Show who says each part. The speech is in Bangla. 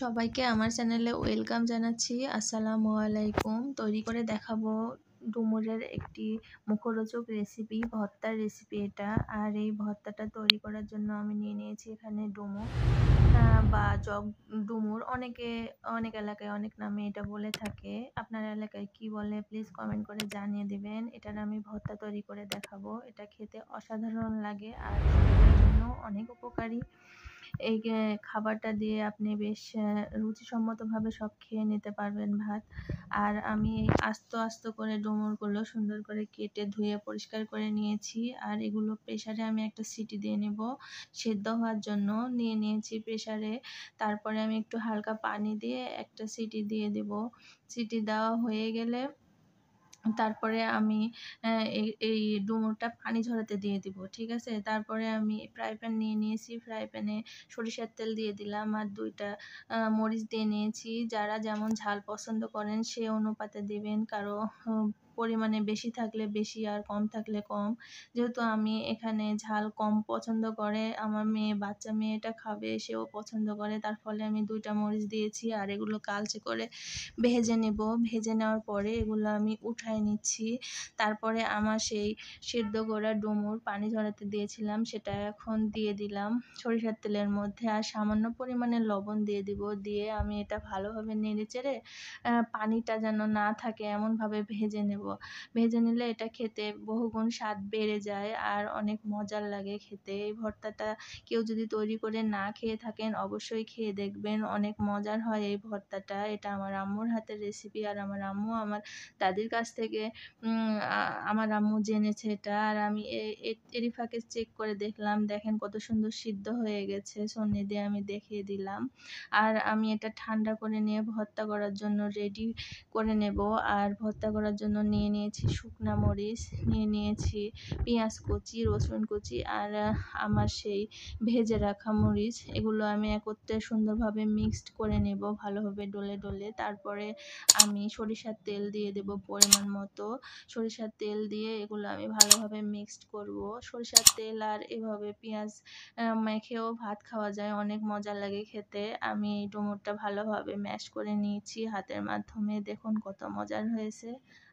Speaker 1: সবাইকে আমার চ্যানেলে ওয়েলকাম জানাচ্ছি আসসালামু আলাইকুম তৈরি করে দেখাবো ডুমুরের একটি মুখরোচক রেসিপি ভর্তার রেসিপি এটা আর এই ভর্তাটা তৈরি করার জন্য আমি নিয়ে নিয়েছি এখানে ডুমুর বা জগ ডুমুর অনেকে অনেক এলাকায় অনেক নামে এটা বলে থাকে আপনার এলাকায় কি বলে প্লিজ কমেন্ট করে জানিয়ে দেবেন এটার আমি ভর্তা তৈরি করে দেখাবো এটা খেতে অসাধারণ লাগে আর শরীরের জন্য অনেক উপকারী এই খাবারটা দিয়ে আপনি বেশ রুচিসম্মতভাবে সব খেয়ে নিতে পারবেন ভাত আর আমি আস্ত আস্ত করে ডোমরগুলো সুন্দর করে কেটে ধুয়ে পরিষ্কার করে নিয়েছি আর এগুলো প্রেশারে আমি একটা সিটি দিয়ে নেব সেদ্ধ হওয়ার জন্য নিয়ে নিয়েছি প্রেশারে তারপরে আমি একটু হালকা পানি দিয়ে একটা সিটি দিয়ে দেব সিটি দেওয়া হয়ে গেলে তারপরে আমি এই ডুমুরটা পানি ঝরাতে দিয়ে দিব ঠিক আছে তারপরে আমি ফ্রাই প্যান নিয়ে নিয়েছি ফ্রাই প্যানে সরিষার তেল দিয়ে দিলাম আর দুইটা মরিচ দিয়ে নিয়েছি যারা যেমন ঝাল পছন্দ করেন সে অনুপাতে দেবেন কারো পরিমাণে বেশি থাকলে বেশি আর কম থাকলে কম যেহেতু আমি এখানে ঝাল কম পছন্দ করে আমার মেয়ে বাচ্চা মেয়েটা খাবে সেও পছন্দ করে তার ফলে আমি দুইটা মরিচ দিয়েছি আর এগুলো কালচে করে ভেজে নেব ভেজে নেওয়ার পরে এগুলো আমি উঠায় নিচ্ছি তারপরে আমার সেই সিদ্ধ গোড়া ডুমুর পানি ঝরাতে দিয়েছিলাম সেটা এখন দিয়ে দিলাম সরিষার তেলের মধ্যে আর সামান্য পরিমাণে লবণ দিয়ে দিব দিয়ে আমি এটা ভালোভাবে নেড়ে চেড়ে পানিটা যেন না থাকে এমনভাবে ভেজে নেব ভেজে নিলে এটা খেতে বহুগুণ স্বাদ বেড়ে যায় আর অনেক মজার লাগে খেতে এই ভর্তাটা কেউ যদি তৈরি করে না খেয়ে থাকেন অবশ্যই খেয়ে দেখবেন অনেক মজার হয় এই ভর্তাটা এটা আমার আম্মুর হাতের রেসিপি আর আমার আম্মু আমার দাদির কাছ থেকে আমার আম্মু জেনেছে এটা আর আমি এরই ফাঁকে চেক করে দেখলাম দেখেন কত সুন্দর সিদ্ধ হয়ে গেছে সন্নি দিয়ে আমি দেখিয়ে দিলাম আর আমি এটা ঠান্ডা করে নিয়ে ভর্তা করার জন্য রেডি করে নেব আর ভর্তা করার জন্য নিয়ে নিয়েছি শুকনো মরিচ নিয়ে নিয়েছি পেঁয়াজ কুচি রসুন কুচি আর আমার সেই ভেজে রাখা মরিচ এগুলো আমি একত্রে সুন্দরভাবে মিক্সড করে নেব ভালোভাবে ডলে ডলে তারপরে আমি সরিষার তেল দিয়ে দেব পরিমাণ মতো সরিষার তেল দিয়ে এগুলো আমি ভালোভাবে মিক্সড করব সরিষার তেল আর এভাবে পেঁয়াজ মেখেও ভাত খাওয়া যায় অনেক মজা লাগে খেতে আমি এই ডুমুরটা ভালোভাবে ম্যাশ করে নিয়েছি হাতের মাধ্যমে দেখুন কত মজার হয়েছে